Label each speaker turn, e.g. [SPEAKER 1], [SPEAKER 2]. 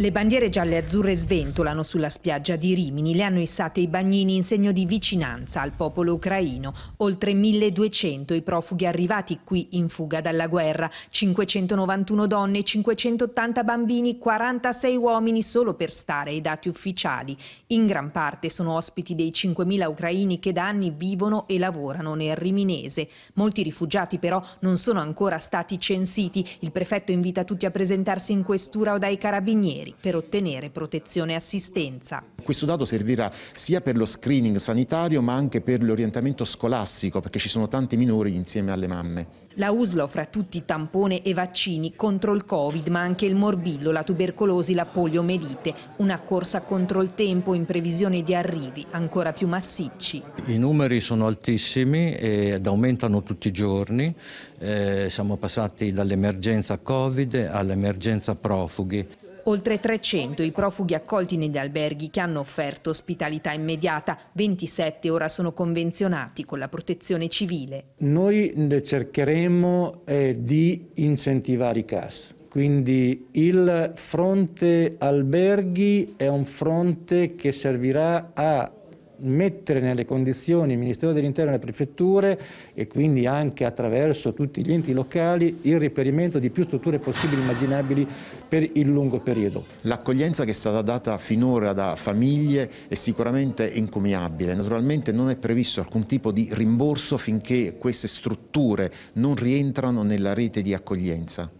[SPEAKER 1] Le bandiere gialle e azzurre sventolano sulla spiaggia di Rimini, le hanno issate i bagnini in segno di vicinanza al popolo ucraino, oltre 1200 i profughi arrivati qui in fuga dalla guerra, 591 donne, 580 bambini, 46 uomini solo per stare ai dati ufficiali. In gran parte sono ospiti dei 5.000 ucraini che da anni vivono e lavorano nel riminese. Molti rifugiati però non sono ancora stati censiti, il prefetto invita tutti a presentarsi in questura o dai carabinieri centri per ottenere protezione e assistenza.
[SPEAKER 2] Questo dato servirà sia per lo screening sanitario ma anche per l'orientamento scolastico perché ci sono tanti minori insieme alle mamme.
[SPEAKER 1] La USLO fra tutti tampone e vaccini contro il Covid ma anche il morbillo, la tubercolosi, la poliomelite, una corsa contro il tempo in previsione di arrivi ancora più massicci.
[SPEAKER 3] I numeri sono altissimi ed aumentano tutti i giorni, eh, siamo passati dall'emergenza Covid all'emergenza profughi.
[SPEAKER 1] Oltre 300 i profughi accolti negli alberghi che hanno offerto ospitalità immediata, 27 ora sono convenzionati con la protezione civile.
[SPEAKER 4] Noi eh, cercheremo eh, di incentivare i CAS, quindi il fronte alberghi è un fronte che servirà a mettere nelle condizioni il Ministero dell'Interno e le prefetture e quindi anche attraverso tutti gli enti locali il riperimento di più strutture
[SPEAKER 2] possibili immaginabili per il lungo periodo. L'accoglienza che è stata data finora da famiglie è sicuramente encomiabile, naturalmente non è previsto alcun tipo di rimborso finché queste strutture non rientrano nella rete di accoglienza.